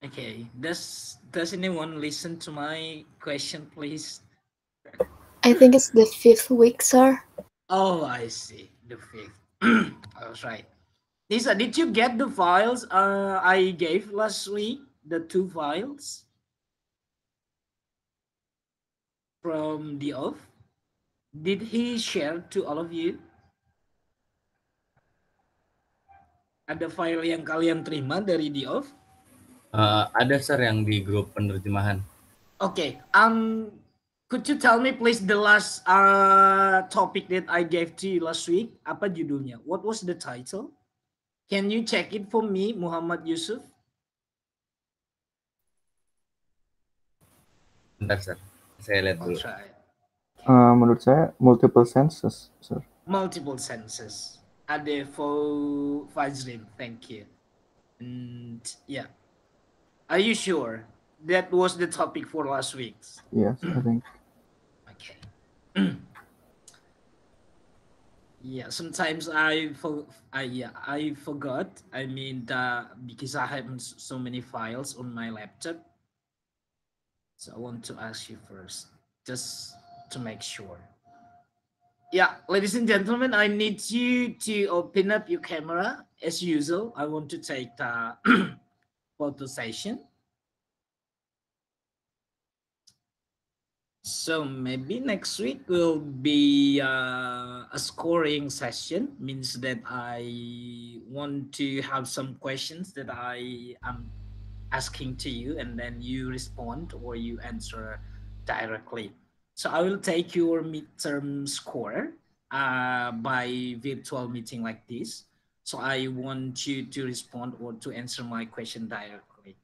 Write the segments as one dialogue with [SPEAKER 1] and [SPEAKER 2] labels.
[SPEAKER 1] Okay. Does does anyone listen to my question, please? I think it's the fifth week, sir. Oh, I see. The fifth. I was right. Lisa, did you get the files uh, I gave last week? The two files from the off. Did he share to all of you? Ada file yang kalian terima dari the off? Uh, ada sir yang di grup penerjemahan. Oke, okay. um, could you tell me please the last uh, topic that I gave to you last week? Apa judulnya? What was the title? Can you check it for me, Muhammad Yusuf? Bentar, sir. Saya lihat dulu. Uh, menurut saya multiple senses, sir. Multiple senses. Ada for Fazrin, thank you. And yeah. Are you sure? That was the topic for last week's.
[SPEAKER 2] Yes, I think.
[SPEAKER 1] okay. yeah, sometimes I for I yeah I forgot. I mean because I have so many files on my laptop. So I want to ask you first, just to make sure. Yeah, ladies and gentlemen, I need you to open up your camera as usual. I want to take the session. So maybe next week will be uh, a scoring session. Means that I want to have some questions that I am asking to you, and then you respond or you answer directly. So I will take your midterm score uh, by virtual meeting like this. So I want you to respond or to answer my question directly.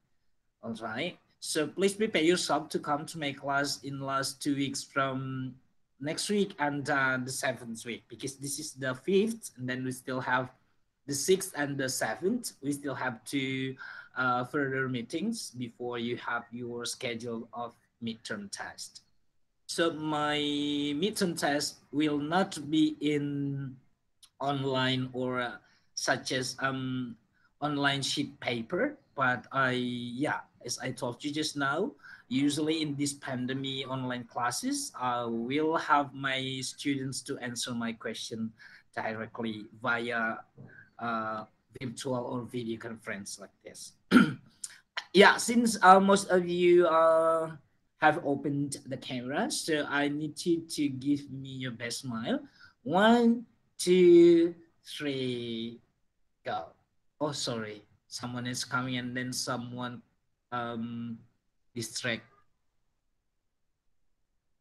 [SPEAKER 1] All right. So please prepare yourself to come to my class in last two weeks from next week and uh, the seventh week because this is the fifth and then we still have the sixth and the seventh. We still have two uh, further meetings before you have your schedule of midterm test. So my midterm test will not be in online or uh, such as um, online sheet paper. But I, yeah, as I told you just now, usually in this pandemic online classes, I will have my students to answer my question directly via uh, virtual or video conference like this. yeah, since uh, most of you uh, have opened the camera, so I need you to give me your best smile. One, two, three. Uh, oh, sorry, someone is coming and then someone um, distract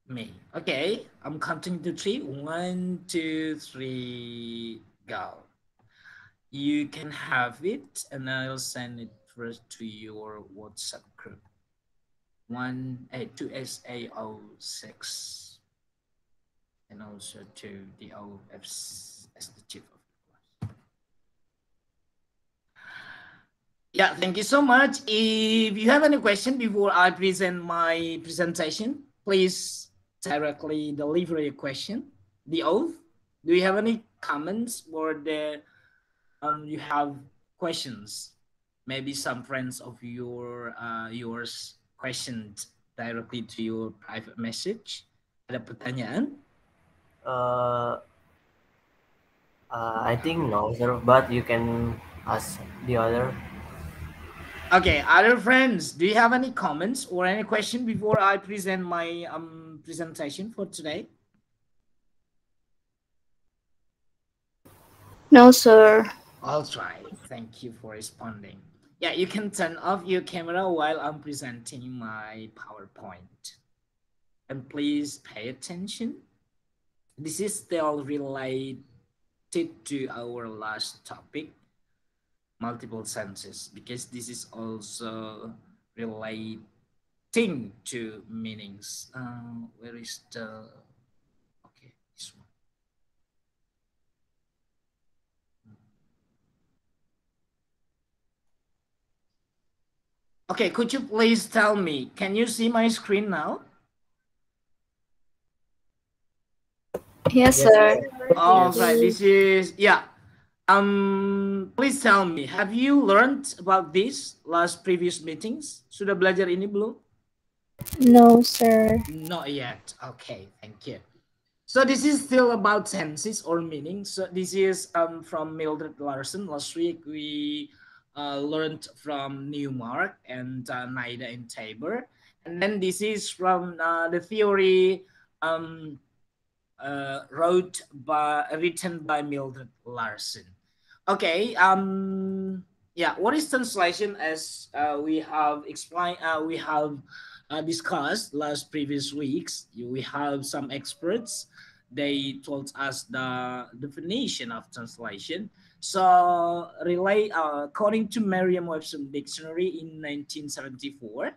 [SPEAKER 1] me. Okay, I'm counting to three. One, two, three, go. You can have it and I'll send it first to your WhatsApp group. One, eh, two, S, 6 and also to the OFS as the chief of Yeah, thank you so much. If you have any question before I present my presentation, please directly deliver your question. The oath, do you have any comments or the, um, you have questions? Maybe some friends of your uh, yours questioned directly to your private message. Ada pertanyaan? Uh, uh, I think no, sir, but you can ask the other Okay, other friends, do you have any comments or any question before I present my um, presentation for today? No, sir. I'll try. Thank you for responding. Yeah, you can turn off your camera while I'm presenting my PowerPoint. And please pay attention. This is still related to our last topic, multiple senses because this is also relating to meanings. Uh, where is the okay? This one. Okay, could you please tell me? Can you see my screen now? Yes, yes sir. All oh, right, this is yeah. Um, please tell me, have you learned about this last previous meetings? Sudah belajar ini belum? No, sir. Not yet. Okay, thank you. So this is still about senses or meaning. So this is um, from Mildred Larson. Last week we uh, learned from Newmark and uh, Nida and Tabor. And then this is from uh, the theory um, uh, wrote by written by Mildred Larson. Okay. Um. Yeah. What is translation? As uh, we have explained, uh, we have uh, discussed last previous weeks. We have some experts. They told us the definition of translation. So, relate uh, according to Merriam-Webster dictionary in 1974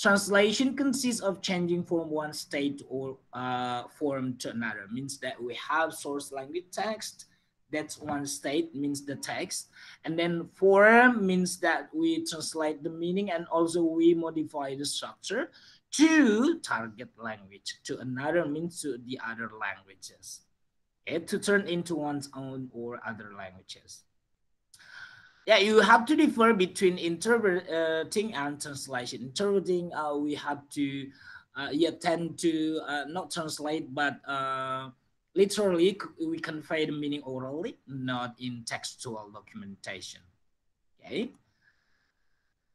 [SPEAKER 1] Translation consists of changing from one state or uh, form to another. Means that we have source language text, that's one state means the text and then form means that we translate the meaning and also we modify the structure to target language to another means to the other languages okay to turn into one's own or other languages yeah, you have to differ between interpreting uh, and translation. Interpreting, uh, we have to uh, yeah, tend to uh, not translate, but uh, literally we convey the meaning orally, not in textual documentation. Okay.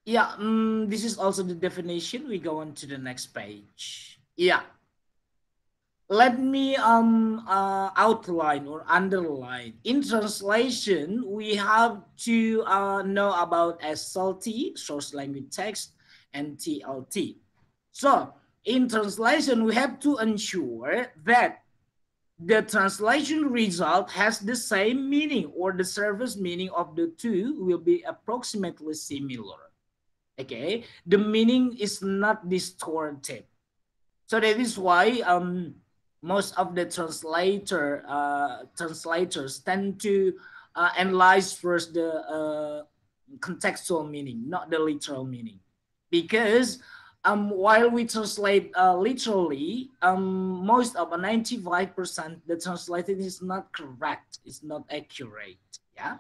[SPEAKER 1] Yeah, um, this is also the definition. We go on to the next page. Yeah, let me um, uh, outline or underline. In translation, we have to uh, know about SLT, source language text, and TLT. So in translation, we have to ensure that the translation result has the same meaning or the surface meaning of the two will be approximately similar. Okay, the meaning is not distorted. So that is why um, most of the translator uh, translators tend to uh, analyze first the uh, contextual meaning, not the literal meaning, because um, while we translate uh, literally, um, most of 95% uh, the translation is not correct, it's not accurate. Yeah,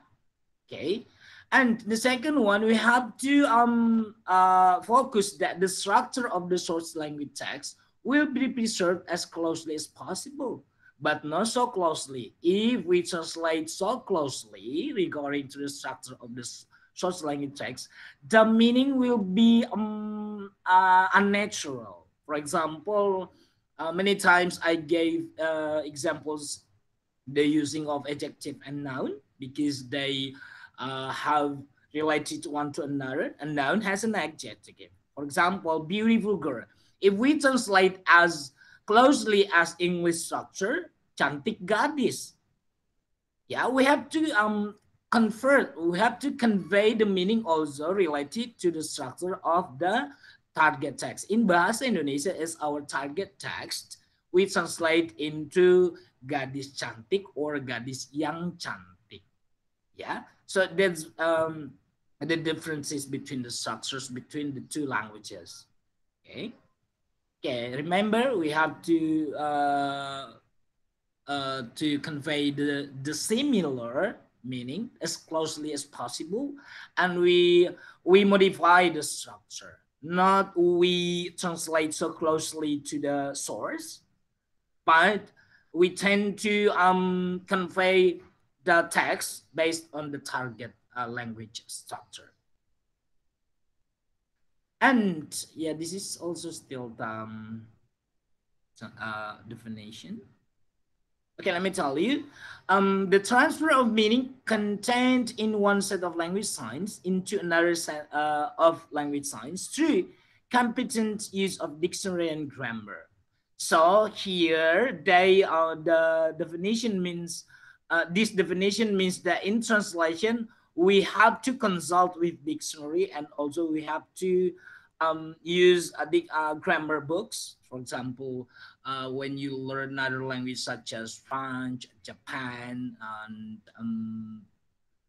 [SPEAKER 1] okay. And the second one, we have to um, uh, focus that the structure of the source language text will be preserved as closely as possible, but not so closely. If we translate so closely regarding to the structure of this short language text, the meaning will be um, uh, unnatural. For example, uh, many times I gave uh, examples the using of adjective and noun because they uh, have related one to another. A noun has an adjective. For example, beautiful girl if we translate as closely as English structure, Chantik gadis. Yeah, we have to um, convert, we have to convey the meaning also related to the structure of the target text. In Bahasa Indonesia is our target text. We translate into gadis cantik or gadis yang cantik. Yeah, so that's um, the differences between the structures between the two languages. Okay. Okay, remember we have to uh, uh, to convey the, the similar meaning as closely as possible, and we we modify the structure. Not we translate so closely to the source, but we tend to um, convey the text based on the target uh, language structure and yeah this is also still the um, uh, definition okay let me tell you um, the transfer of meaning contained in one set of language signs into another set uh, of language signs through competent use of dictionary and grammar so here they are the definition means uh, this definition means that in translation we have to consult with dictionary and also we have to um, use uh, the uh, grammar books. For example, uh, when you learn another language such as French, Japan, and um,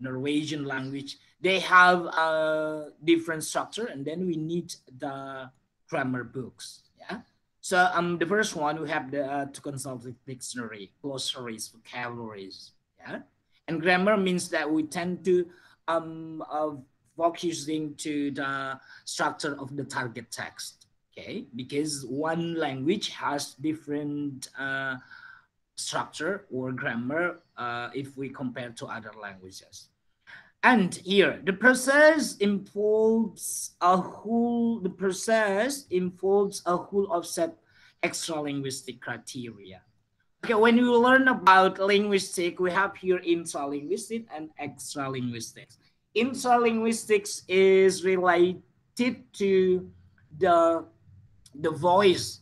[SPEAKER 1] Norwegian language, they have a different structure, and then we need the grammar books. Yeah. So um, the first one we have the uh, to consult the dictionary, glossaries, vocabularies. Yeah. And grammar means that we tend to um focusing to the structure of the target text, okay? Because one language has different uh, structure or grammar uh, if we compare to other languages. And here, the process involves a whole, the process involves a whole offset extra linguistic criteria. Okay, when we learn about linguistic, we have here intralinguistic and extralinguistic interlinguistics is related to the the voice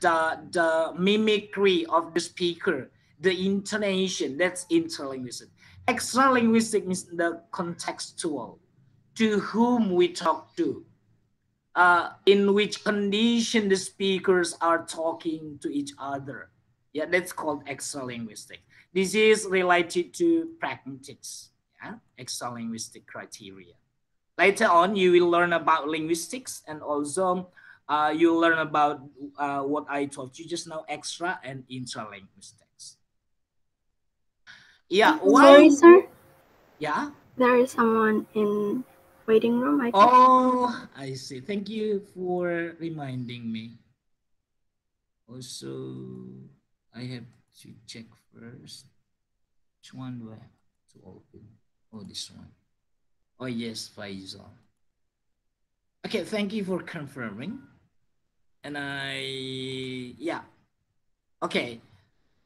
[SPEAKER 1] the the mimicry of the speaker the intonation that's interlinguistic extralinguistic means the contextual to whom we talk to uh, in which condition the speakers are talking to each other yeah that's called extralinguistic this is related to pragmatics Extra linguistic criteria. Later on, you will learn about linguistics and also uh, you learn about uh, what I taught you just now, extra and interlinguistics. Yeah. Why? Sorry, sir. Yeah. There is someone in waiting room. I think. Oh, I see. Thank you for reminding me. Also, I have to check first. Which one do I have to open? Oh, this one. Oh, yes, Faisal. Okay, thank you for confirming. And I, yeah. Okay.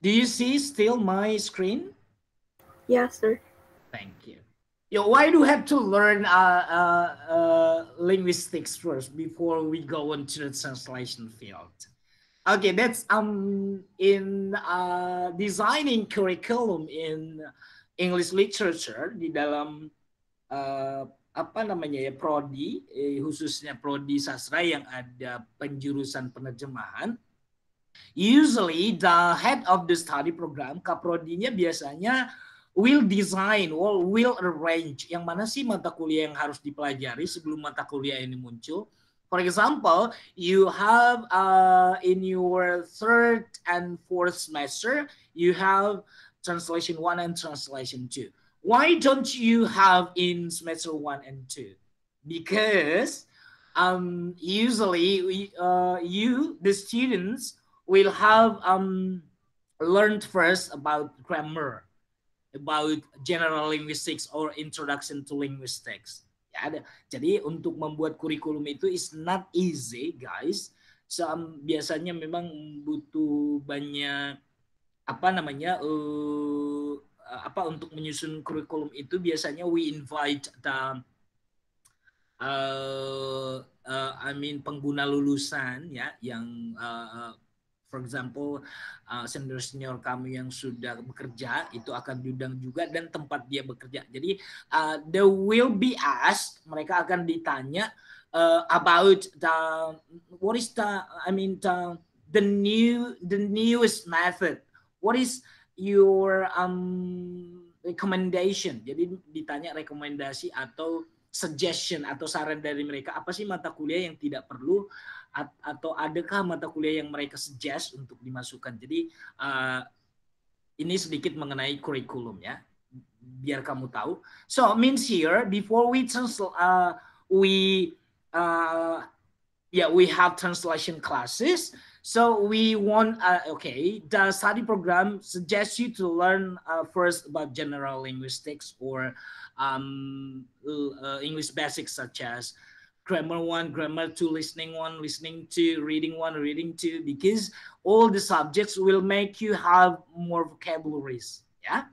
[SPEAKER 1] Do you see still my screen? Yes, sir. Thank you. Yo, why do we have to learn uh, uh, uh, linguistics first before we go into the translation field? Okay, that's um in uh, designing curriculum in English literature di dalam uh, apa namanya ya prodi eh, khususnya prodi sastra yang ada penjurusan penerjemahan usually the head of the study program kaprodinya biasanya will design will will arrange yang mana sih mata kuliah yang harus dipelajari sebelum mata kuliah ini muncul for example you have uh, in your third and fourth semester you have translation 1 and translation 2. Why don't you have in semester 1 and 2? Because um, usually we, uh, you, the students, will have um, learned first about grammar, about general linguistics or introduction to linguistics. Ya, Jadi untuk membuat kurikulum itu is not easy, guys. So, um, biasanya memang butuh banyak apa namanya uh, apa untuk menyusun kurikulum itu biasanya we invite the uh, uh, I mean pengguna lulusan ya yang uh, for example uh, senior senior kamu yang sudah bekerja itu akan diundang juga dan tempat dia bekerja jadi uh, they will be asked mereka akan ditanya uh, about the what is the I mean the the new the newest method what is your um, recommendation? Jadi ditanya rekomendasi atau suggestion atau saran dari mereka apa sih mata kuliah yang tidak perlu atau adakah mata kuliah yang mereka suggest untuk dimasukkan? Jadi uh, ini sedikit mengenai kurikulum ya biar kamu tahu. So means here before we translate uh, we uh, yeah we have translation classes So we want, uh, okay, the study program suggests you to learn uh, first about general linguistics or um, uh, English basics such as grammar one, grammar two, listening one, listening two, reading one, reading two, because all the subjects will make you have more vocabularies, yeah?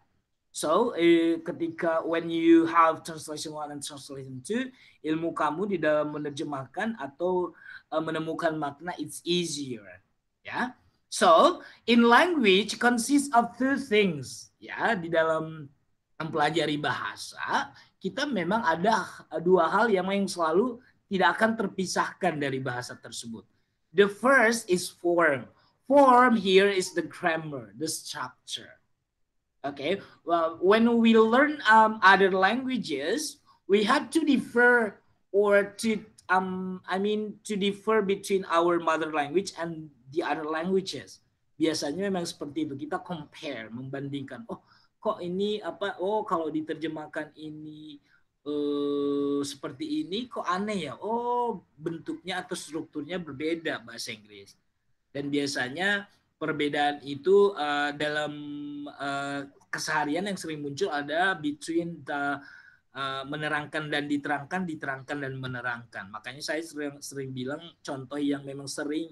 [SPEAKER 1] So, eh, ketika when you have translation one and translation two, ilmu kamu di dalam menerjemahkan atau Uh, menemukan makna it's easier ya so in language consists of two things ya di dalam mempelajari bahasa kita memang ada uh, dua hal yang yang selalu tidak akan terpisahkan dari bahasa tersebut the first is form form here is the grammar the structure okay well when we learn um, other languages we have to defer or to um, I mean to differ between our mother language and the other languages. Biasanya memang seperti itu. Kita compare, membandingkan. Oh, kok ini apa? Oh, kalau diterjemahkan ini uh, seperti ini, kok aneh ya? Oh, bentuknya atau strukturnya berbeda bahasa Inggris. Dan biasanya perbedaan itu uh, dalam uh, keseharian yang sering muncul ada between the Eh, menerangkan dan diterangkan, diterangkan dan menerangkan. Makanya saya sering, sering bilang contoh yang memang sering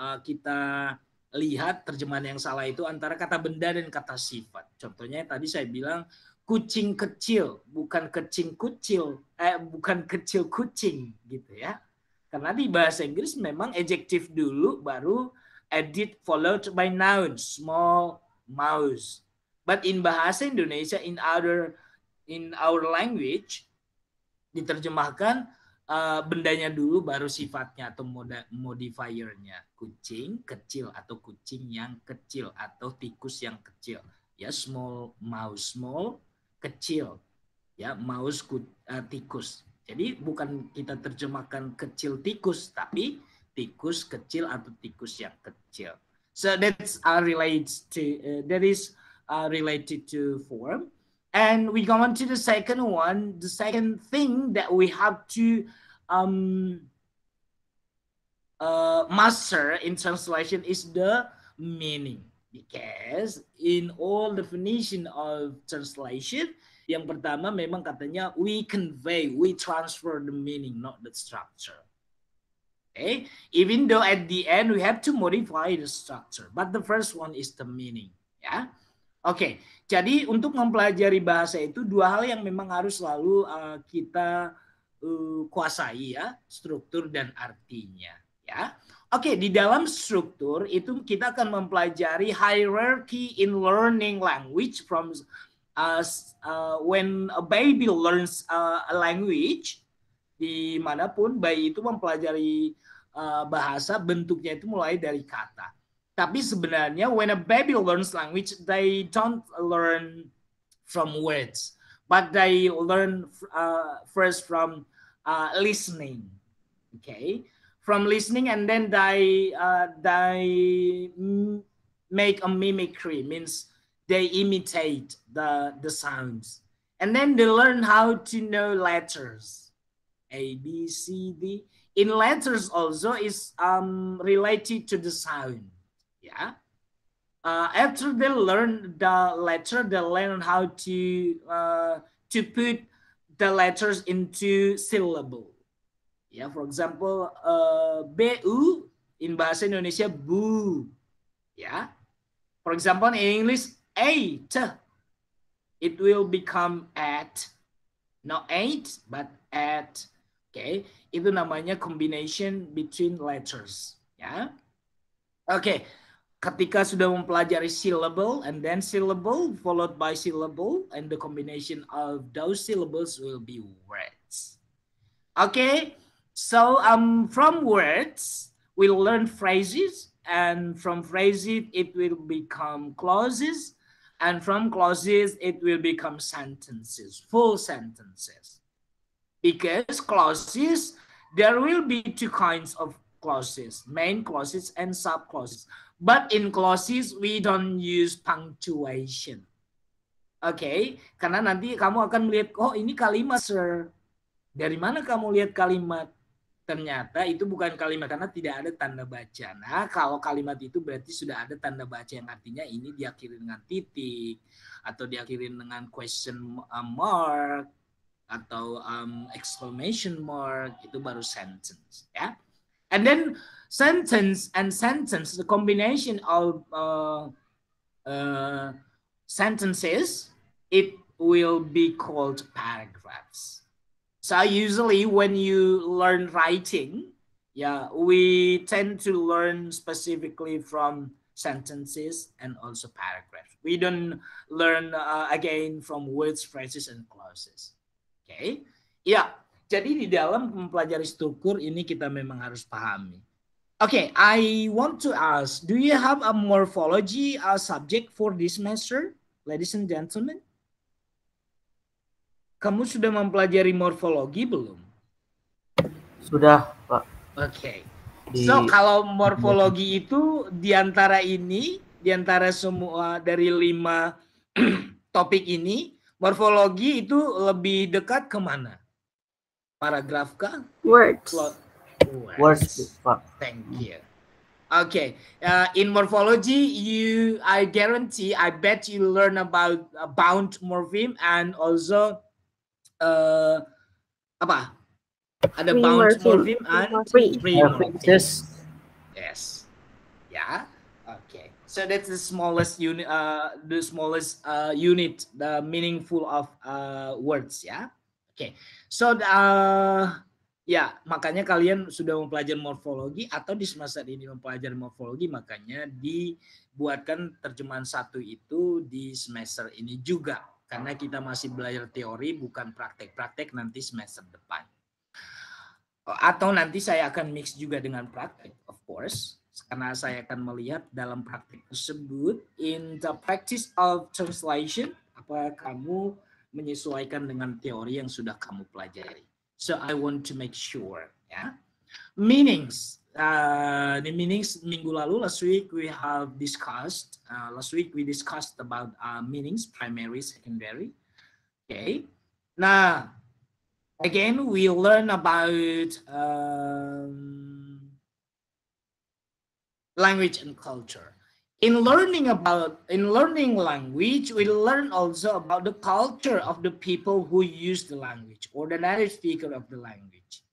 [SPEAKER 1] uh, kita lihat terjemahan yang salah itu antara kata benda dan kata sifat. Contohnya tadi saya bilang kucing kecil, bukan kecil kucil, eh bukan kecil kucing gitu ya. Karena di bahasa Inggris memang adjective dulu baru edit followed by noun, small mouse. But in bahasa Indonesia in other in our language diterjemahkan uh, bendanya dulu baru sifatnya atau moda, modifiernya kucing kecil atau kucing yang kecil atau tikus yang kecil ya small mouse small kecil ya mouse ku, uh, tikus jadi bukan kita terjemahkan kecil tikus tapi tikus kecil atau tikus yang kecil so that's uh, related to uh, that is uh, related to form And we go on to the second one. The second thing that we have to um, uh, master in translation is the meaning. Because in all definition of translation, yang pertama memang katanya we convey, we transfer the meaning, not the structure. Okay? Even though at the end we have to modify the structure, but the first one is the meaning. Yeah. Oke, jadi untuk mempelajari bahasa itu dua hal yang memang harus selalu eh, kita eh, kuasai ya, struktur dan artinya ya. Oke, di dalam struktur itu kita akan mempelajari hierarchy in learning language from uh, uh, when a baby learns a language dimanapun bayi itu mempelajari uh, bahasa bentuknya itu mulai dari kata. Tapi sebenarnya when a baby learns language, they don't learn from words, but they learn uh, first from uh, listening. Okay, from listening, and then they uh, they make a mimicry, means they imitate the the sounds, and then they learn how to know letters, A B C D. In letters also is um, related to the sound ya uh, after they learn the letter they learn how to uh, to put the letters into syllable ya yeah, for example uh, bu in bahasa Indonesia bu ya yeah. for example in English eight it will become at not eight but at okay itu namanya combination between letters ya yeah. oke okay. ketika sudah mempelajari syllable and then syllable followed by syllable and the combination of those syllables will be words. Okay, so um, from words, we'll learn phrases and from phrases, it will become clauses and from clauses, it will become sentences, full sentences. Because clauses, there will be two kinds of clauses, main clauses and sub clauses But in clauses we don't use punctuation. Oke, okay? karena nanti kamu akan melihat, oh ini kalimat sir. Dari mana kamu lihat kalimat? Ternyata itu bukan kalimat karena tidak ada tanda baca. Nah, kalau kalimat itu berarti sudah ada tanda baca yang artinya ini diakhiri dengan titik atau diakhiri dengan question uh, mark atau um, exclamation mark itu baru sentence ya. And then Sentence and sentence, the combination of uh, uh, sentences, it will be called paragraphs. So usually when you learn writing, yeah, we tend to learn specifically from sentences and also paragraphs. We don't learn uh, again from words, phrases, and clauses. okay? yeah. Jadi di dalam mempelajari struktur ini kita memang harus pahami. Okay, I want to ask, do you have a morphology a subject for this semester, ladies and gentlemen? Kamu sudah mempelajari morfologi belum? Sudah, Pak. Oke. Okay. Di... So, kalau morfologi itu diantara ini, diantara semua dari lima topik ini, morfologi itu lebih dekat kemana? Paragraf kah? Words. Plot words. Thank you. Okay, uh, in morphology, you I guarantee, I bet you learn about uh, bound morpheme and also uh, apa?
[SPEAKER 2] Ada free bound morpheme, morpheme and free, free morpheme.
[SPEAKER 1] Yes. Yeah. Okay. So that's the smallest unit. Uh, the smallest uh, unit, the meaningful of uh, words. Yeah. Okay. So the. Uh, Ya, makanya kalian sudah mempelajari morfologi atau di semester ini mempelajari morfologi, makanya dibuatkan terjemahan satu itu di semester ini juga. Karena kita masih belajar teori, bukan praktek-praktek nanti semester depan. Atau nanti saya akan mix juga dengan praktek, of course. Karena saya akan melihat dalam praktek tersebut, in the practice of translation, apa kamu menyesuaikan dengan teori yang sudah kamu pelajari. So I want to make sure. Yeah. Meanings. Uh, the meanings minggu lalu last week we have discussed uh, last week we discussed about uh, meanings primary secondary okay now again we learn about um, language and culture in learning about in learning language we learn also about the culture of the people who use the language or the native speaker of the language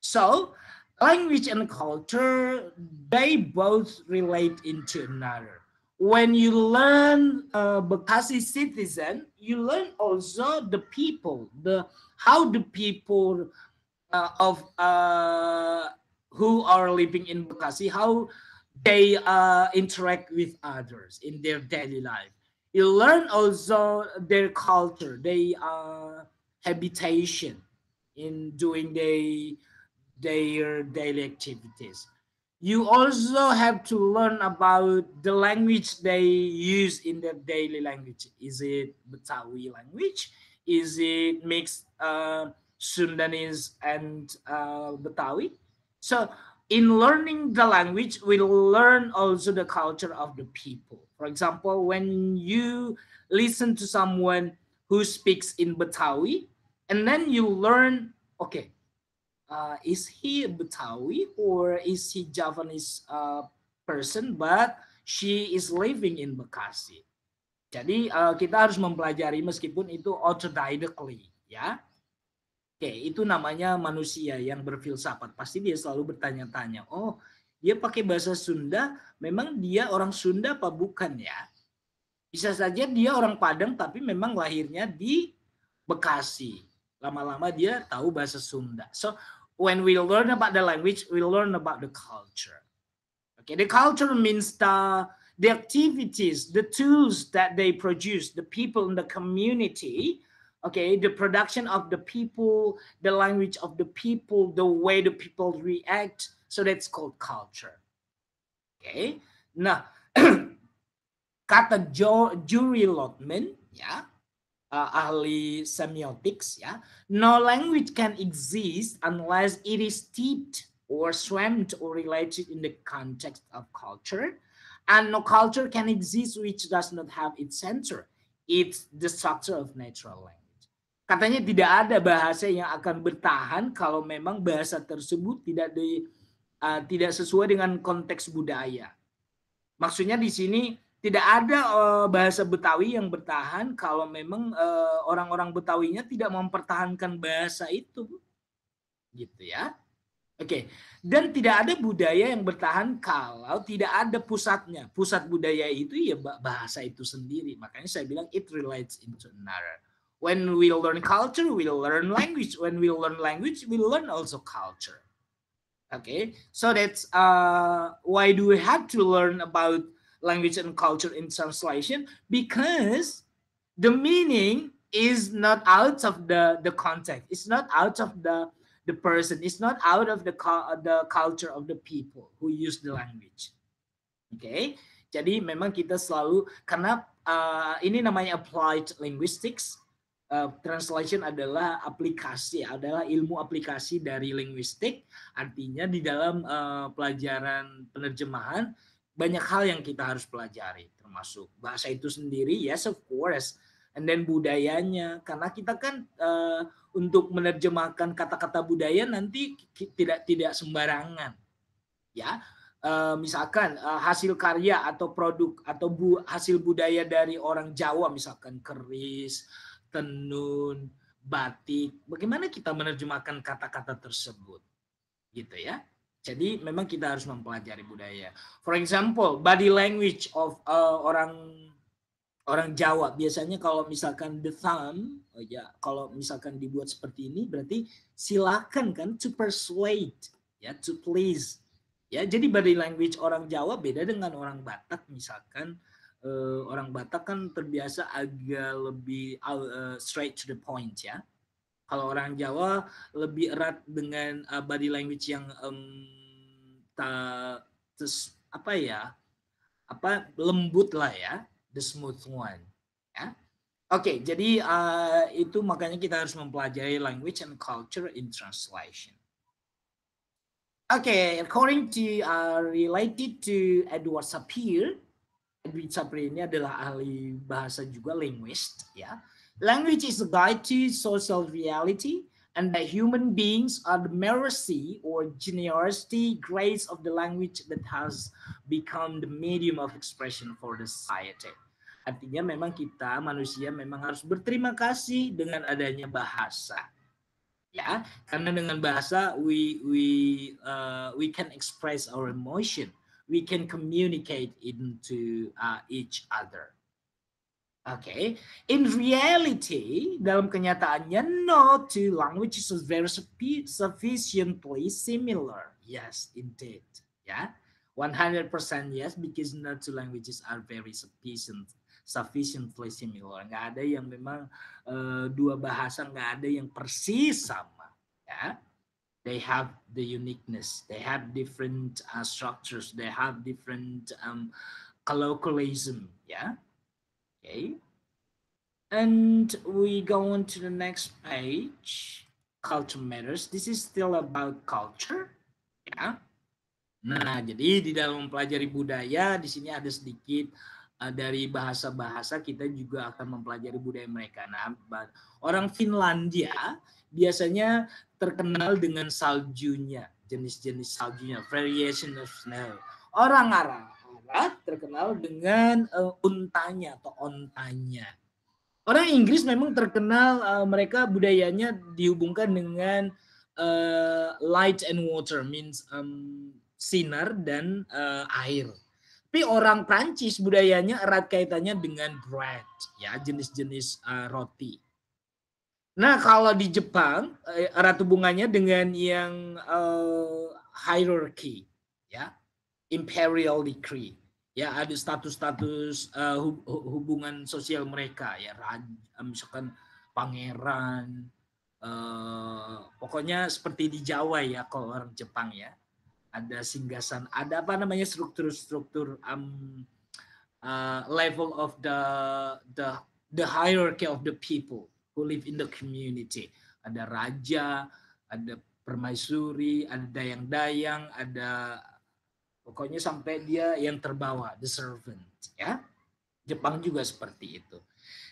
[SPEAKER 1] so language and culture they both relate into another when you learn uh, Bekasi citizen you learn also the people the how the people uh, of uh, who are living in Bekasi how they uh, interact with others in their daily life. You learn also their culture, their uh, habitation in doing they, their daily activities. You also have to learn about the language they use in their daily language. Is it Betawi language? Is it mixed uh, Sundanese and uh, Betawi? So in learning the language, we learn also the culture of the people. For example, when you listen to someone who speaks in Betawi, and then you learn, okay, uh, is he Betawi or is he Javanese uh, person, but she is living in Bekasi. Jadi uh, kita harus mempelajari meskipun itu autodidactly, ya. Oke, itu namanya manusia yang berfilsafat. Pasti dia selalu bertanya-tanya, oh dia pakai bahasa Sunda, memang dia orang Sunda apa bukan ya? Bisa saja dia orang Padang tapi memang lahirnya di Bekasi. Lama-lama dia tahu bahasa Sunda. So when we learn about the language, we learn about the culture. Okay, the culture means the the activities, the tools that they produce, the people in the community okay the production of the people the language of the people the way the people react so that's called culture okay nah kata jo, Jury Lotman yeah uh, ahli semiotics yeah. no language can exist unless it is steeped or swamped or related in the context of culture and no culture can exist which does not have its center it's the structure of natural language katanya tidak ada bahasa yang akan bertahan kalau memang bahasa tersebut tidak di, uh, tidak sesuai dengan konteks budaya. Maksudnya di sini tidak ada uh, bahasa Betawi yang bertahan kalau memang uh, orang-orang Betawinya tidak mempertahankan bahasa itu. Gitu ya. Oke, okay. dan tidak ada budaya yang bertahan kalau tidak ada pusatnya. Pusat budaya itu ya bahasa itu sendiri. Makanya saya bilang it relates into another. when we learn culture we learn language when we learn language we learn also culture okay so that's uh, why do we have to learn about language and culture in translation because the meaning is not out of the the context it's not out of the the person it's not out of the the culture of the people who use the language okay jadi memang kita selalu karena uh, ini namanya applied linguistics Eh, translation adalah aplikasi, adalah ilmu aplikasi dari linguistik. Artinya di dalam eh, pelajaran penerjemahan banyak hal yang kita harus pelajari, termasuk bahasa itu sendiri, yes of course, and then budayanya. Karena kita kan eh, untuk menerjemahkan kata-kata budaya nanti tidak tidak sembarangan, ya. Uh, misalkan uh, hasil karya atau produk atau bu hasil budaya dari orang Jawa misalkan keris tenun, batik. Bagaimana kita menerjemahkan kata-kata tersebut? Gitu ya. Jadi memang kita harus mempelajari budaya. For example, body language of uh, orang orang Jawa biasanya kalau misalkan the thumb, oh ya kalau misalkan dibuat seperti ini berarti silakan kan to persuade ya to please. Ya, jadi body language orang Jawa beda dengan orang Batak misalkan uh, orang Batak kan terbiasa agak lebih uh, straight to the point ya. Kalau orang Jawa lebih erat dengan uh, body language yang um, ta, tes, apa ya, apa lembut lah ya, the smooth one. Ya. Oke, okay, jadi uh, itu makanya kita harus mempelajari language and culture in translation. Oke, okay, according to uh, related to Edward Sapir, Edwin Sapri ini adalah ahli bahasa juga linguist ya. Language is a guide to social reality and that human beings are the mercy or generosity grace of the language that has become the medium of expression for the society. Artinya memang kita manusia memang harus berterima kasih dengan adanya bahasa. Ya, karena dengan bahasa we we uh, we can express our emotion we can communicate into uh, each other. Oke, okay. in reality, dalam kenyataannya, no two languages are very sufficiently similar. Yes, indeed. Ya, yeah. 100% yes, because no two languages are very sufficient sufficiently similar. Nggak ada yang memang uh, dua bahasa nggak ada yang persis sama. Ya. they have the uniqueness they have different uh, structures they have different um, colloquialism yeah okay and we go on to the next page culture matters this is still about culture yeah nah jadi di dalam pelajari budaya di sini ada sedikit Eh, dari bahasa-bahasa kita juga akan mempelajari budaya mereka. Nah, orang Finlandia biasanya terkenal dengan saljunya, jenis-jenis saljunya, variation of snow. Orang Arab terkenal dengan uh, untanya atau ontanya. Orang Inggris memang terkenal uh, mereka budayanya dihubungkan dengan uh, light and water means um, sinar dan uh, air tapi orang Prancis budayanya erat kaitannya dengan bread, ya jenis-jenis uh, roti. Nah kalau di Jepang eh, erat hubungannya dengan yang uh, hierarchy, ya imperial decree, ya ada status-status uh, hubungan sosial mereka, ya misalkan pangeran, uh, pokoknya seperti di Jawa ya kalau orang Jepang ya ada singgasan, ada apa namanya struktur-struktur um, uh, level of the the the hierarchy of the people who live in the community. Ada raja, ada permaisuri, ada dayang-dayang, ada pokoknya sampai dia yang terbawa, the servant, ya. Jepang juga seperti itu.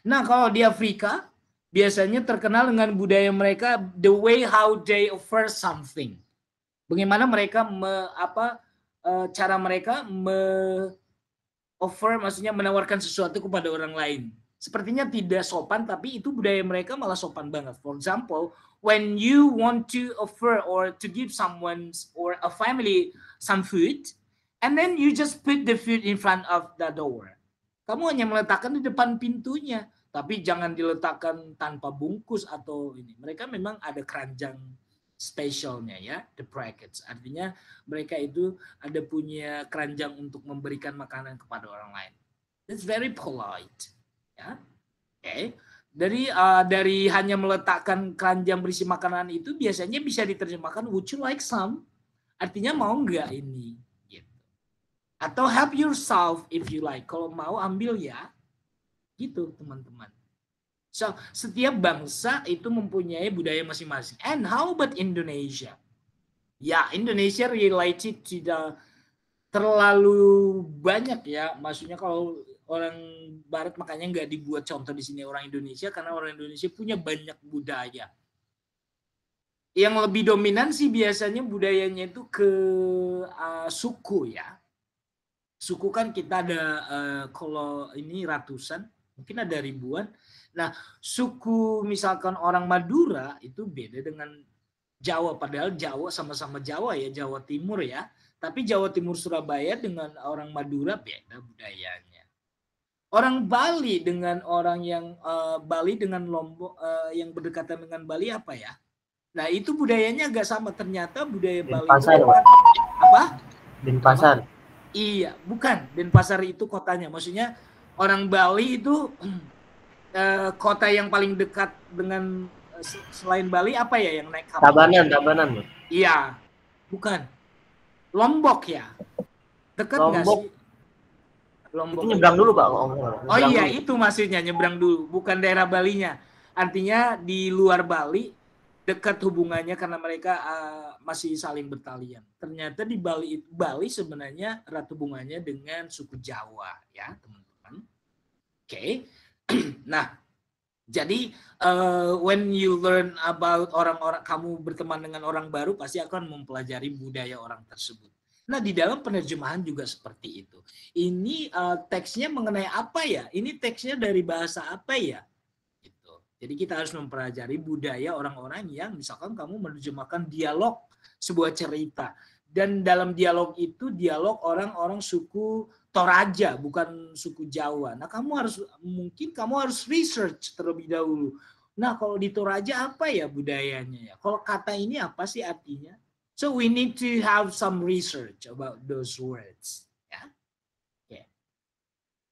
[SPEAKER 1] Nah, kalau di Afrika biasanya terkenal dengan budaya mereka the way how they offer something. Bagaimana mereka me, apa eh, cara mereka me offer maksudnya menawarkan sesuatu kepada orang lain. Sepertinya tidak sopan tapi itu budaya mereka malah sopan banget. For example, when you want to offer or to give someone or a family some food and then you just put the food in front of the door. Kamu hanya meletakkan di depan pintunya, tapi jangan diletakkan tanpa bungkus atau ini. Mereka memang ada keranjang spesialnya ya, the brackets. Artinya mereka itu ada punya keranjang untuk memberikan makanan kepada orang lain. That's very polite. Ya. Oke. Okay. Dari uh, dari hanya meletakkan keranjang berisi makanan itu biasanya bisa diterjemahkan would you like some? Artinya mau nggak ini? Gitu. Atau help yourself if you like. Kalau mau ambil ya. Gitu teman-teman. So, setiap bangsa itu mempunyai budaya masing-masing. And how about Indonesia? Ya, Indonesia related tidak terlalu banyak ya. Maksudnya kalau orang Barat makanya nggak dibuat contoh di sini orang Indonesia karena orang Indonesia punya banyak budaya. Yang lebih dominan sih biasanya budayanya itu ke uh, suku ya. Suku kan kita ada uh, kalau ini ratusan, mungkin ada ribuan. Nah, suku misalkan orang Madura itu beda dengan Jawa, padahal Jawa sama-sama Jawa ya, Jawa Timur ya. Tapi Jawa Timur Surabaya dengan orang Madura beda budayanya. Orang Bali dengan orang yang uh, Bali dengan Lombok uh, yang berdekatan dengan Bali apa ya? Nah itu budayanya agak sama. Ternyata budaya Bali Denpasar. apa? Denpasar. Iya, bukan Denpasar itu kotanya. Maksudnya orang Bali itu eh, kota yang paling dekat dengan eh, selain Bali apa ya yang naik kapal? Tabanan, Tabanan. Iya, bukan. Lombok ya. Dekat nggak sih? Lombok. Itu nyebrang dulu pak. Oh, oh iya dulu. itu maksudnya nyebrang dulu, bukan daerah Balinya. Artinya di luar Bali dekat hubungannya karena mereka uh, masih saling bertalian. Ternyata di Bali Bali sebenarnya ratu hubungannya dengan suku Jawa ya okay? nah, jadi uh, when you learn about orang-orang kamu berteman dengan orang baru pasti akan mempelajari budaya orang tersebut. Nah di dalam penerjemahan juga seperti itu. Ini uh, teksnya mengenai apa ya? Ini teksnya dari bahasa apa ya? Gitu. Jadi kita harus mempelajari budaya orang-orang yang misalkan kamu menerjemahkan dialog sebuah cerita dan dalam dialog itu dialog orang-orang suku Toraja bukan suku Jawa. Nah, kamu harus mungkin kamu harus research terlebih dahulu. Nah, kalau di Toraja apa ya budayanya ya? Kalau kata ini apa sih artinya? So we need to have some research about those words. Yeah. Ya?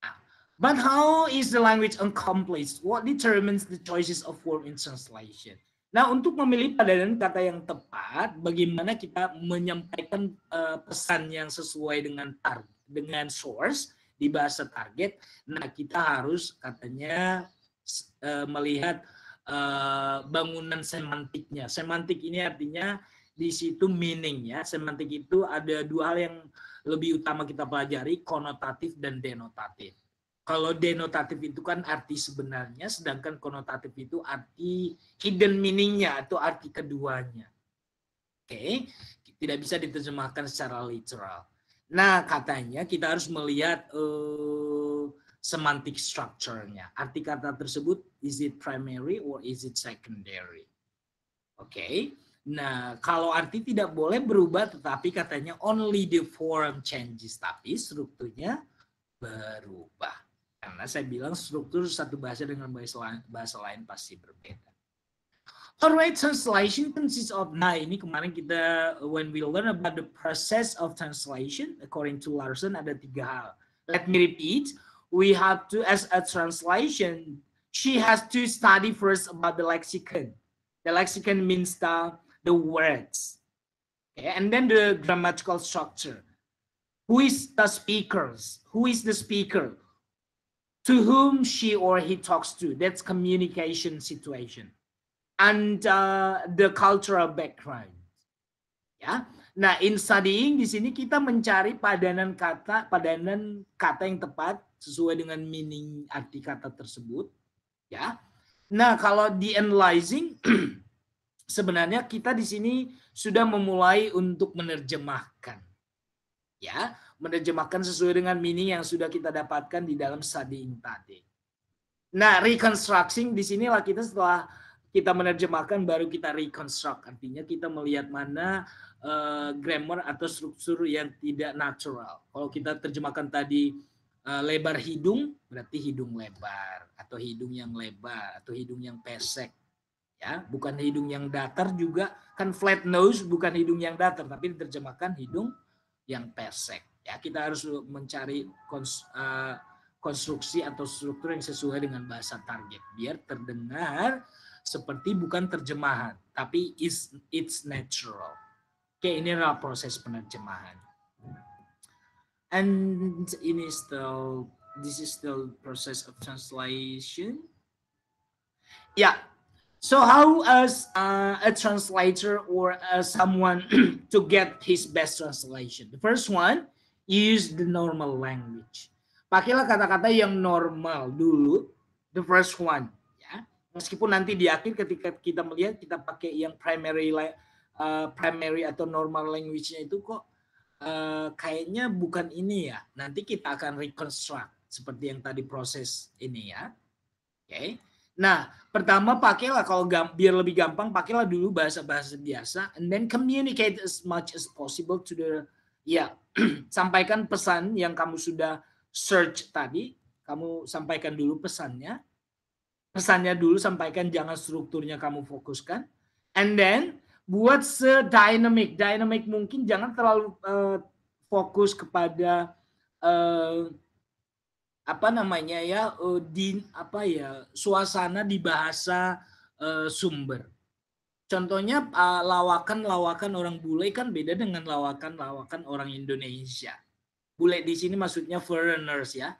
[SPEAKER 1] Ya. But how is the language accomplished? What determines the choices of word in translation? Nah, untuk memilih padanan kata yang tepat, bagaimana kita menyampaikan uh, pesan yang sesuai dengan target? dengan source di bahasa target. Nah, kita harus katanya e, melihat e, bangunan semantiknya. Semantik ini artinya di situ meaning Semantik itu ada dua hal yang lebih utama kita pelajari, konotatif dan denotatif. Kalau denotatif itu kan arti sebenarnya, sedangkan konotatif itu arti hidden meaningnya atau arti keduanya. Oke, okay? tidak bisa diterjemahkan secara literal. Nah, katanya kita harus melihat uh, eh, semantik structure-nya. Arti kata tersebut, is it primary or is it secondary? Oke. Okay. Nah, kalau arti tidak boleh berubah, tetapi katanya only the form changes, tapi strukturnya berubah. Karena saya bilang struktur satu bahasa dengan bahasa lain, bahasa lain pasti berbeda. Alright, translation consists of nah ini kemarin kita when we learn about the process of translation according to Larson ada tiga hal. Let me repeat, we have to as a translation, she has to study first about the lexicon. The lexicon means the the words, okay? and then the grammatical structure. Who is the speakers? Who is the speaker? To whom she or he talks to? That's communication situation. and uh, the cultural background. Ya. Nah, in studying di sini kita mencari padanan kata, padanan kata yang tepat sesuai dengan meaning arti kata tersebut, ya. Nah, kalau di analyzing sebenarnya kita di sini sudah memulai untuk menerjemahkan. Ya, menerjemahkan sesuai dengan meaning yang sudah kita dapatkan di dalam studying tadi. Nah, reconstructing di sinilah kita setelah kita menerjemahkan baru kita reconstruct artinya kita melihat mana uh, grammar atau struktur yang tidak natural kalau kita terjemahkan tadi uh, lebar hidung berarti hidung lebar atau hidung yang lebar atau hidung yang pesek ya bukan hidung yang datar juga kan flat nose bukan hidung yang datar tapi diterjemahkan hidung yang pesek ya kita harus mencari kons, uh, konstruksi atau struktur yang sesuai dengan bahasa target biar terdengar seperti bukan terjemahan, tapi is it's natural. Oke, okay, ini adalah proses penerjemahan. And ini still this is still process of translation. Yeah. So how as uh, a translator or as someone to get his best translation? The first one use the normal language. Pakailah kata-kata yang normal dulu. The first one meskipun nanti di akhir ketika kita melihat kita pakai yang primary uh, primary atau normal language-nya itu kok uh, kayaknya bukan ini ya. Nanti kita akan reconstruct seperti yang tadi proses ini ya. Oke. Okay. Nah, pertama pakailah kalau biar lebih gampang pakailah dulu bahasa-bahasa biasa and then communicate as much as possible to the ya sampaikan pesan yang kamu sudah search tadi, kamu sampaikan dulu pesannya pesannya dulu sampaikan jangan strukturnya kamu fokuskan and then buat sedynamic dynamic mungkin jangan terlalu uh, fokus kepada uh, apa namanya ya uh, di apa ya suasana di bahasa uh, sumber contohnya uh, lawakan lawakan orang bule kan beda dengan lawakan lawakan orang Indonesia bule di sini maksudnya foreigners ya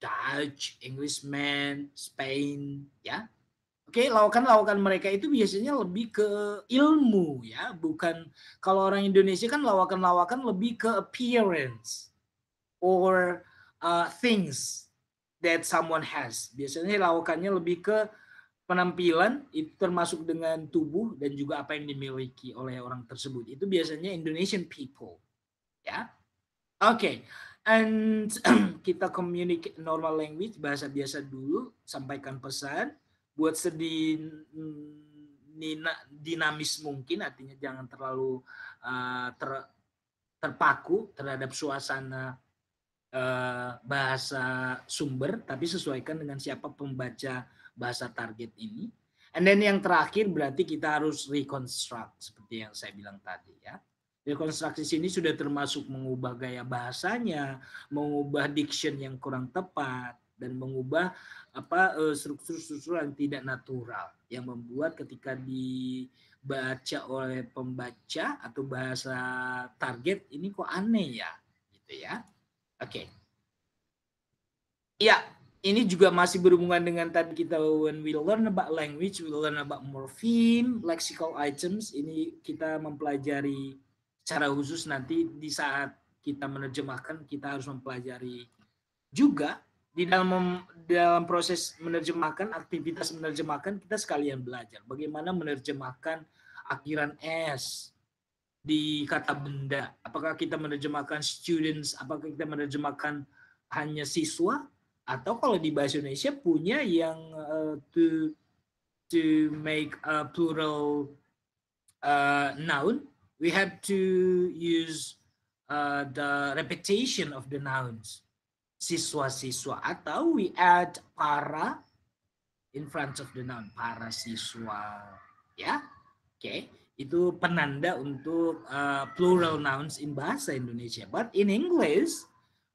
[SPEAKER 1] Dutch, Englishman, Spain, ya. Oke, lawakan-lawakan mereka itu biasanya lebih ke ilmu ya, bukan kalau orang Indonesia kan lawakan-lawakan lebih ke appearance or uh, things that someone has. Biasanya lawakannya lebih ke penampilan itu termasuk dengan tubuh dan juga apa yang dimiliki oleh orang tersebut. Itu biasanya Indonesian people. Ya. Oke. Okay. And kita communicate normal language, bahasa biasa dulu, sampaikan pesan, buat sedina dinamis mungkin, artinya jangan terlalu uh, ter, terpaku terhadap suasana uh, bahasa sumber, tapi sesuaikan dengan siapa pembaca bahasa target ini. And then yang terakhir berarti kita harus reconstruct seperti yang saya bilang tadi ya. Rekonstruksi sini sudah termasuk mengubah gaya bahasanya, mengubah diction yang kurang tepat, dan mengubah apa e, struktur-struktur yang tidak natural yang membuat ketika dibaca oleh pembaca atau bahasa target ini kok aneh ya gitu ya. Oke. Okay. Ya, ini juga masih berhubungan dengan tadi kita when we learn about language, we learn about morpheme, lexical items. Ini kita mempelajari secara khusus nanti di saat kita menerjemahkan kita harus mempelajari juga di dalam dalam proses menerjemahkan aktivitas menerjemahkan kita sekalian belajar bagaimana menerjemahkan akhiran s di kata benda apakah kita menerjemahkan students apakah kita menerjemahkan hanya siswa atau kalau di bahasa Indonesia punya yang uh, to to make a plural uh, noun we have to use uh, the repetition of the nouns siswa-siswa atau we add para in front of the noun para siswa ya oke okay. itu penanda untuk uh, plural nouns in bahasa Indonesia but in English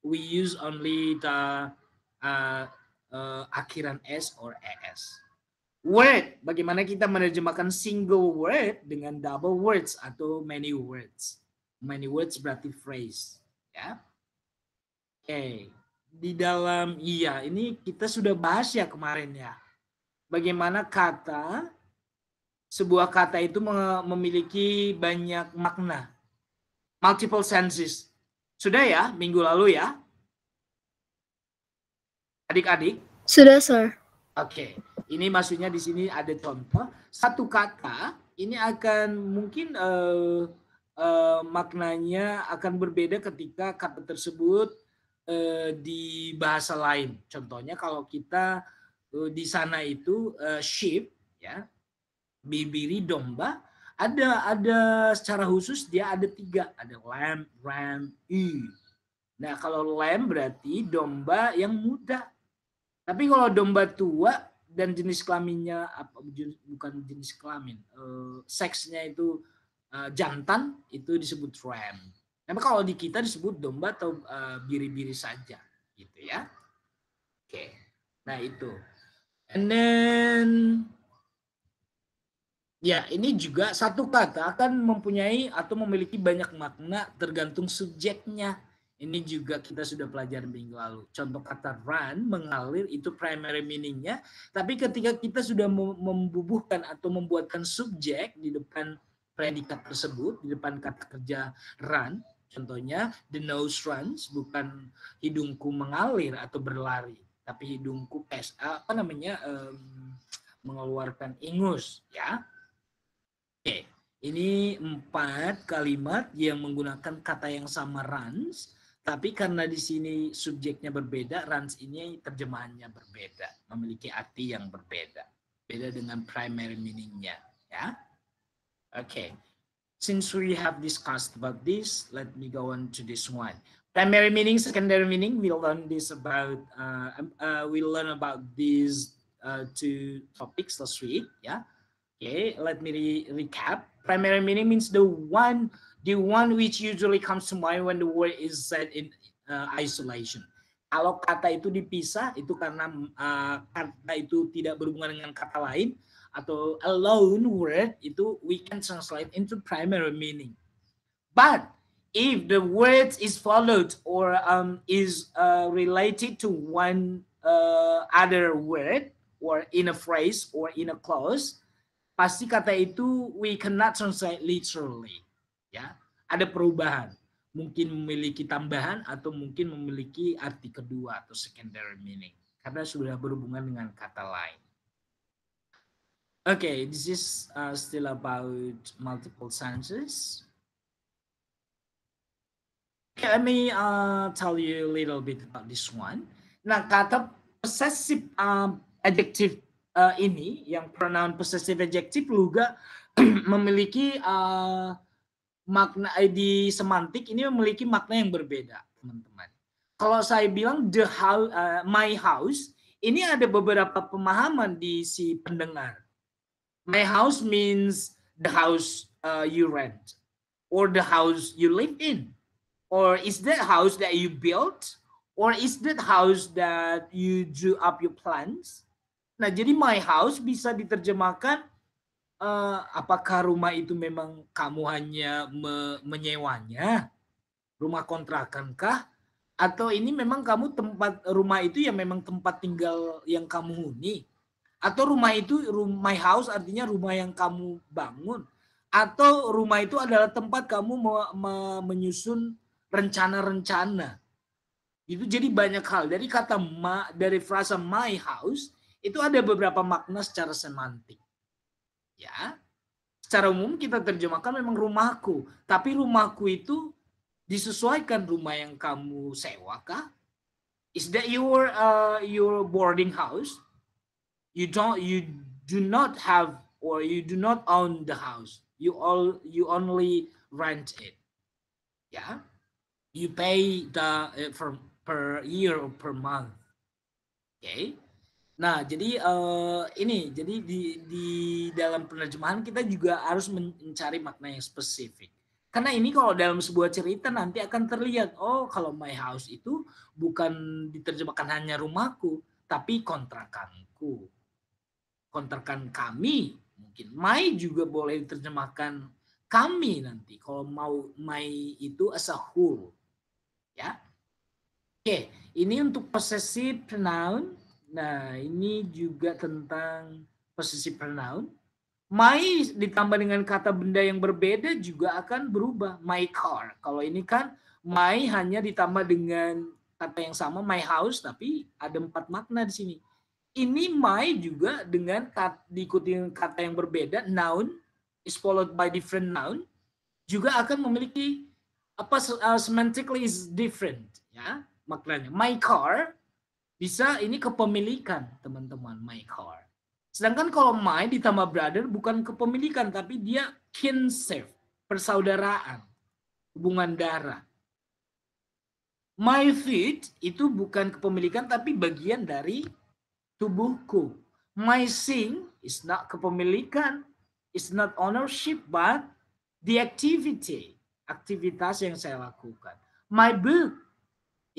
[SPEAKER 1] we use only the uh, uh, akhiran s or es Word, bagaimana kita menerjemahkan single word dengan double words atau many words. Many words berarti phrase, ya. Oke, okay. di dalam iya ini kita sudah bahas ya kemarin ya. Bagaimana kata sebuah kata itu memiliki banyak makna. Multiple senses. Sudah ya minggu lalu ya? Adik-adik? Sudah, Sir. Oke. Okay. Ini maksudnya di sini ada contoh satu kata ini akan mungkin uh, uh, maknanya akan berbeda ketika kata tersebut uh, di bahasa lain. Contohnya kalau kita uh, di sana itu uh, sheep ya bibiri domba ada ada secara khusus dia ada tiga ada lamb ram i nah kalau lamb berarti domba yang muda tapi kalau domba tua dan jenis kelaminnya apa bukan jenis kelamin uh, seksnya itu uh, jantan itu disebut ram tapi kalau di kita disebut domba atau eh, biri-biri uh, saja gitu ya oke okay. nah itu and then ya ini juga satu kata akan mempunyai atau memiliki banyak makna tergantung subjeknya ini juga kita sudah pelajari minggu lalu. Contoh kata run, mengalir itu primary meaningnya. Tapi ketika kita sudah membubuhkan atau membuatkan subjek di depan predikat tersebut, di depan kata kerja run, contohnya the nose runs, bukan hidungku mengalir atau berlari, tapi hidungku pes, apa namanya, um, mengeluarkan ingus, ya. Oke, ini empat kalimat yang menggunakan kata yang sama runs, tapi karena di sini subjeknya berbeda, runs ini terjemahannya berbeda, memiliki arti yang berbeda. Beda dengan primary meaningnya, ya. Oke. Okay. Since we have discussed about this, let me go on to this one. Primary meaning, secondary meaning. We learn this about uh, um, uh, we learn about these uh, two topics last week. Yeah. Okay. Let me re recap. Primary meaning means the one the one which usually comes to mind when the word is said in uh, isolation. Kalau kata itu dipisah, itu karena uh, kata itu tidak berhubungan dengan kata lain, atau a word, itu we can translate into primary meaning. But if the word is followed or um, is uh, related to one uh, other word, or in a phrase, or in a clause, pasti kata itu we cannot translate literally. ya ada perubahan mungkin memiliki tambahan atau mungkin memiliki arti kedua atau secondary meaning karena sudah berhubungan dengan kata lain. Oke, okay, this is uh, still about multiple senses. Okay, let me uh, tell you a little bit about this one. Nah, kata possessive um, adjective uh, ini yang pronoun possessive adjective juga memiliki uh, makna eh, di semantik ini memiliki makna yang berbeda, teman-teman. Kalau saya bilang the house, uh, my house, ini ada beberapa pemahaman di si pendengar. My house means the house uh, you rent, or the house you live in, or is that house that you built, or is that house that you drew up your plans. Nah, jadi my house bisa diterjemahkan uh, apakah rumah itu memang kamu hanya me menyewanya, rumah kontrakan kah, atau ini memang kamu tempat rumah itu ya memang tempat tinggal yang kamu huni, atau rumah itu rumah house artinya rumah yang kamu bangun, atau rumah itu adalah tempat kamu me me menyusun rencana-rencana. Itu jadi banyak hal dari kata ma dari frasa my house itu ada beberapa makna secara semantik ya secara umum kita terjemahkan memang rumahku tapi rumahku itu disesuaikan rumah yang kamu sewa kah is that your uh, your boarding house you don't you do not have or you do not own the house you all you only rent it yeah you pay the uh, for per year or per month okay Nah, jadi uh, ini jadi di di dalam penerjemahan kita juga harus mencari makna yang spesifik. Karena ini kalau dalam sebuah cerita nanti akan terlihat, oh kalau my house itu bukan diterjemahkan hanya rumahku, tapi kontrakanku. Kontrakan kami, mungkin my juga boleh diterjemahkan kami nanti kalau mau my itu as a whole. Ya. Oke, ini untuk possessive pronoun Nah, ini juga tentang posisi pronoun. My ditambah dengan kata benda yang berbeda juga akan berubah. My car. Kalau ini kan my hanya ditambah dengan kata yang sama my house tapi ada empat makna di sini. Ini my juga dengan kata, diikuti kata yang berbeda noun is followed by different noun juga akan memiliki apa uh, semantically is different ya maknanya. My car bisa ini kepemilikan, teman-teman, my car. Sedangkan kalau my ditambah brother bukan kepemilikan, tapi dia kinship, persaudaraan, hubungan darah. My feet itu bukan kepemilikan, tapi bagian dari tubuhku. My sing is not kepemilikan, is not ownership, but the activity, aktivitas yang saya lakukan. My book,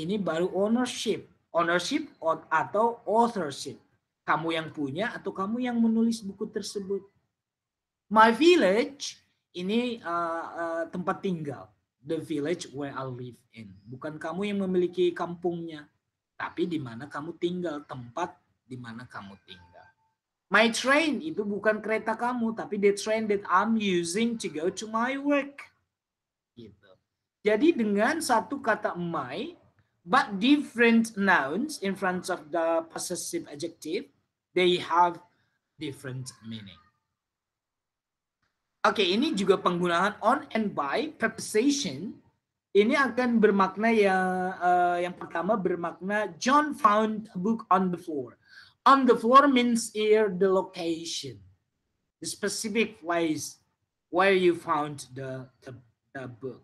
[SPEAKER 1] ini baru ownership, ownership atau authorship. Kamu yang punya atau kamu yang menulis buku tersebut. My village ini uh, uh, tempat tinggal. The village where I live in. Bukan kamu yang memiliki kampungnya, tapi di mana kamu tinggal, tempat di mana kamu tinggal. My train itu bukan kereta kamu, tapi the train that I'm using to go to my work. Gitu. Jadi dengan satu kata my, but different nouns in front of the possessive adjective, they have different meaning. Oke, okay, ini juga penggunaan on and by preposition. Ini akan bermakna yang uh, eh, yang pertama bermakna John found a book on the floor. On the floor means here the location, the specific place where you found the the, the book.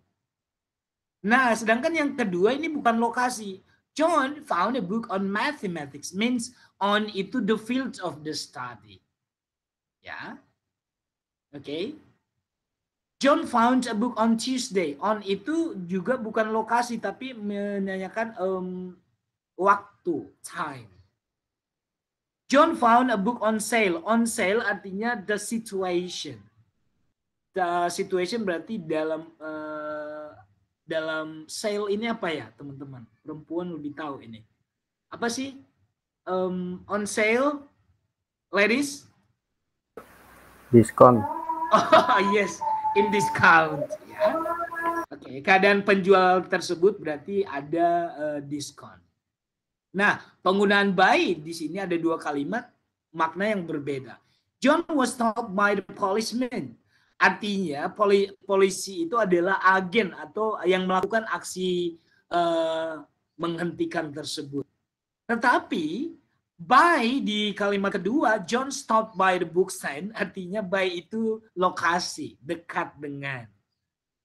[SPEAKER 1] Nah, sedangkan yang kedua ini bukan lokasi. John found a book on mathematics, means on itu the fields of the study. Ya. Oke. Okay. John found a book on Tuesday. On itu juga bukan lokasi tapi menanyakan um, waktu, time. John found a book on sale. On sale artinya the situation. The situation berarti dalam uh, dalam sale ini apa ya teman-teman? Perempuan lebih tahu ini. Apa sih um, on sale, ladies? Diskon. Oh yes, in discount ya. Oke, okay. keadaan penjual tersebut berarti ada uh, diskon. Nah, penggunaan by di sini ada dua kalimat makna yang berbeda. John was stopped by the policeman Artinya poli, polisi itu adalah agen atau yang melakukan aksi uh, menghentikan tersebut. Tetapi by di kalimat kedua John stop by the book sign artinya by itu lokasi dekat dengan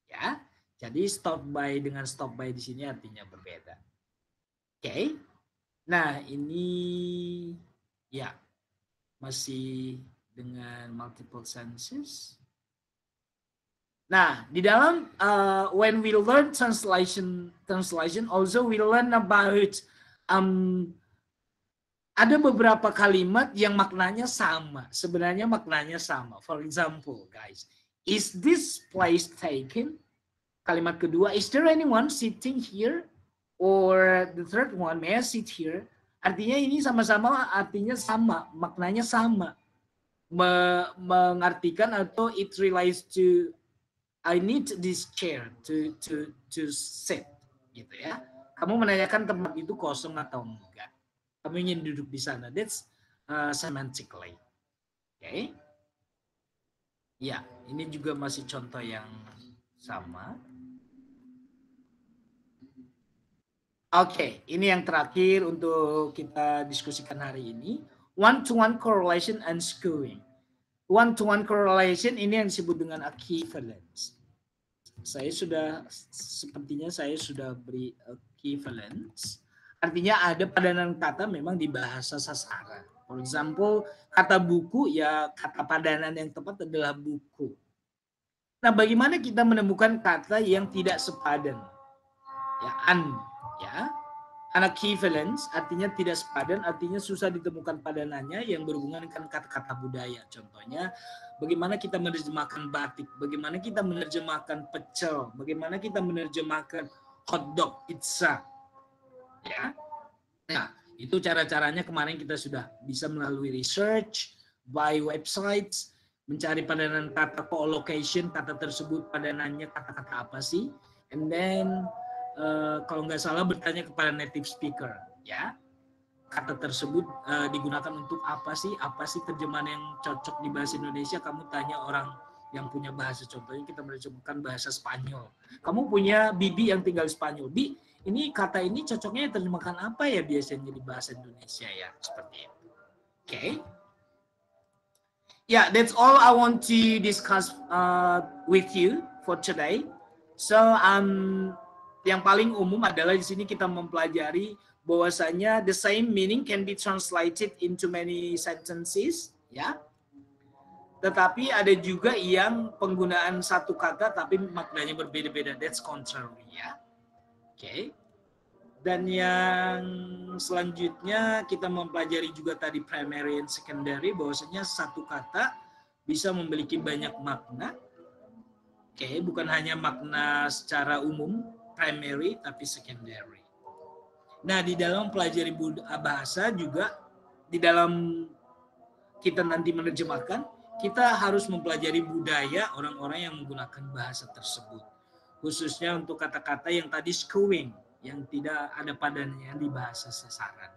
[SPEAKER 1] ya. Jadi stop by dengan stop by di sini artinya berbeda. Oke. Okay. Nah, ini ya masih dengan multiple senses. Nah, di dalam uh, when we learn translation translation also we learn about um, ada beberapa kalimat yang maknanya sama. Sebenarnya maknanya sama. For example, guys, is this place taken? Kalimat kedua, is there anyone sitting here? Or the third one, may I sit here? Artinya ini sama-sama, artinya sama, maknanya sama. Me mengartikan atau it relates to I need this chair to to to sit gitu ya. Kamu menanyakan tempat itu kosong atau enggak. Kamu ingin duduk di sana. That's uh, semantically. Oke. Okay. Ya, ini juga masih contoh yang sama. Oke, okay, ini yang terakhir untuk kita diskusikan hari ini. One-to-one correlation and skewing. one to -one correlation ini yang disebut dengan equivalence saya sudah sepertinya saya sudah beri equivalence. Artinya ada padanan kata memang di bahasa sasaran. For example, kata buku ya kata padanan yang tepat adalah buku. Nah, bagaimana kita menemukan kata yang tidak sepadan? Ya, an, ya anakivalence artinya tidak sepadan, artinya susah ditemukan padanannya yang berhubungan dengan kata-kata budaya. Contohnya, bagaimana kita menerjemahkan batik, bagaimana kita menerjemahkan pecel, bagaimana kita menerjemahkan hotdog, pizza. Ya. Nah, itu cara-caranya kemarin kita sudah bisa melalui research, by websites, mencari padanan kata co-location, kata tersebut padanannya kata-kata apa sih, and then Eh, kalau nggak salah bertanya kepada native speaker ya kata tersebut uh, digunakan untuk apa sih apa sih terjemahan yang cocok di bahasa Indonesia kamu tanya orang yang punya bahasa contohnya kita menerjemahkan bahasa Spanyol kamu punya bibi yang tinggal Spanyol bi ini kata ini cocoknya terjemahkan apa ya biasanya di bahasa Indonesia ya seperti itu oke okay. yeah that's all I want to discuss uh, with you for today so I'm um, yang paling umum adalah di sini kita mempelajari bahwasanya the same meaning can be translated into many sentences ya tetapi ada juga yang penggunaan satu kata tapi maknanya berbeda-beda that's contrary ya oke okay. dan yang selanjutnya kita mempelajari juga tadi primary and secondary bahwasanya satu kata bisa memiliki banyak makna oke okay, bukan hanya makna secara umum primary tapi secondary. Nah, di dalam pelajari ah, bahasa juga di dalam kita nanti menerjemahkan, kita harus mempelajari budaya orang-orang yang menggunakan bahasa tersebut. Khususnya untuk kata-kata yang tadi screwing, yang tidak ada padanya di bahasa sasaran.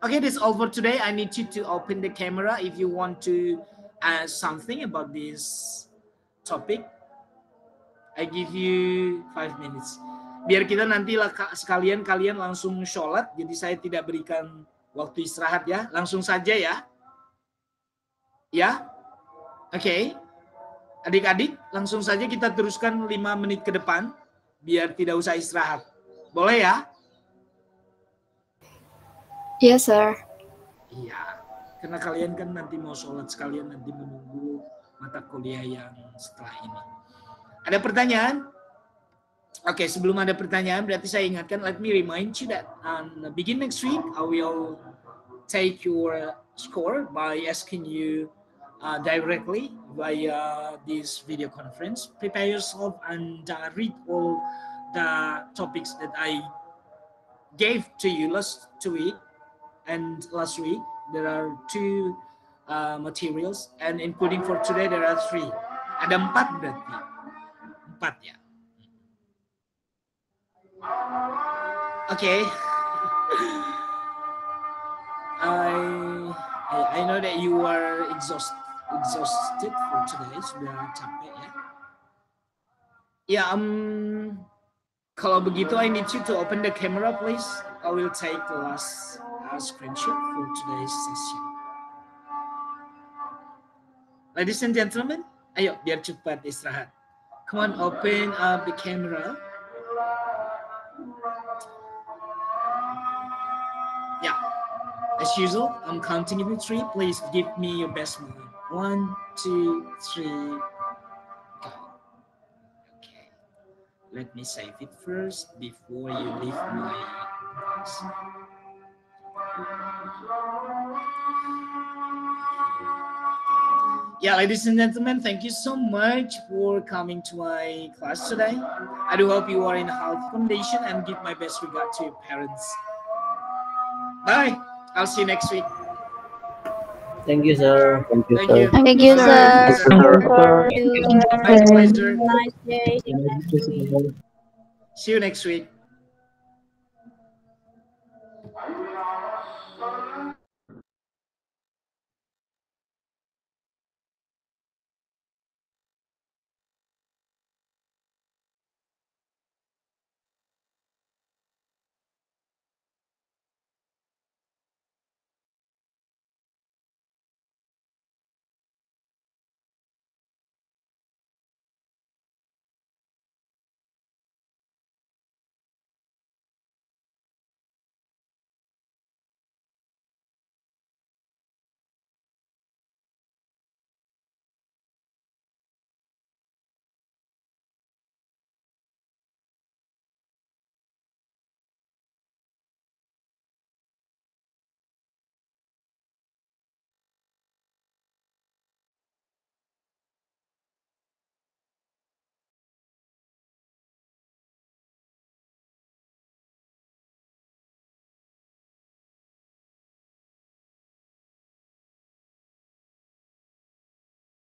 [SPEAKER 1] Okay, this all for today. I need you to open the camera if you want to ask something about this topic. I give you five minutes. Biar kita nanti sekalian kalian langsung sholat, jadi saya tidak berikan waktu istirahat ya. Langsung saja ya. Ya? Oke. Okay. Adik-adik, langsung saja kita teruskan lima menit ke depan, biar tidak usah istirahat. Boleh ya? Iya, yes, sir. Iya. Karena kalian kan nanti mau sholat sekalian, nanti menunggu mata kuliah yang setelah ini. Ada pertanyaan? Oke, okay, sebelum ada pertanyaan, berarti saya ingatkan, let me remind you that on the begin next week, I will take your score by asking you uh, directly via this video conference. Prepare yourself and uh, read all the topics that I gave to you last two week and last week. There are two uh, materials and including for today there are three. Ada empat berarti rapat ya. Oke. Okay. I, I know that you are exhausted exhausted for today. Sudah capek ya. Ya, um, kalau begitu I need you to open the camera please. I will take the last uh, screenshot for today's session. Ladies and gentlemen, ayo biar cepat istirahat. Come on, open up uh, the camera. Yeah. As usual, I'm counting you to three. Please give me your best move. One, two, three, go. Okay. Let me save it first before you leave my place yeah, ladies and gentlemen, thank you so much for coming to my class today. I do hope you are in health condition and give my best regard to your parents. Bye. I'll see you next week. Thank you, sir. Thank you, sir. Thank you, sir. Thank you, sir. My pleasure. Nice day. See you next week.